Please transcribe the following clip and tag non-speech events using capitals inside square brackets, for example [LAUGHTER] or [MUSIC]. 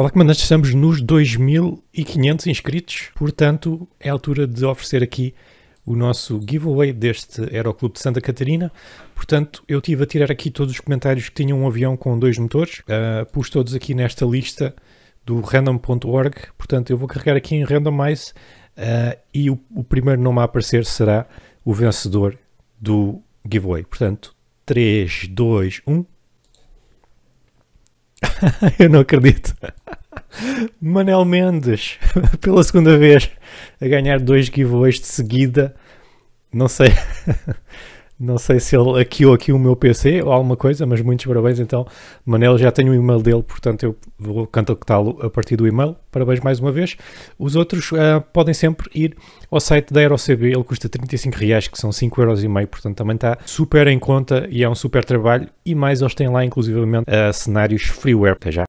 Olá Comandantes, estamos nos 2.500 inscritos, portanto é a altura de oferecer aqui o nosso giveaway deste Aeroclube de Santa Catarina. Portanto, eu tive a tirar aqui todos os comentários que tinham um avião com dois motores, uh, pus todos aqui nesta lista do random.org, portanto eu vou carregar aqui em randomize uh, ah, e o, o primeiro nome a aparecer será o vencedor do giveaway. Portanto, 3, 2, 1... eu não acredito. Manel Mendes, [LAUGHS] pela segunda vez, a ganhar dois giveaways de seguida. Não sei, [LAUGHS] não sei se ele aqui ou aqui o meu PC ou alguma coisa, mas muitos parabéns. Então, Manel, já tenho o e-mail dele, portanto eu vou contactá-lo a partir do e-mail. Parabéns mais uma vez. Os outros uh, podem sempre ir ao site da AeroCB, ele custa 35 reais, que são 5 euros e meio, portanto também está super em conta e é um super trabalho. E mais eles têm lá inclusivamente uh, cenários freeware. Até já.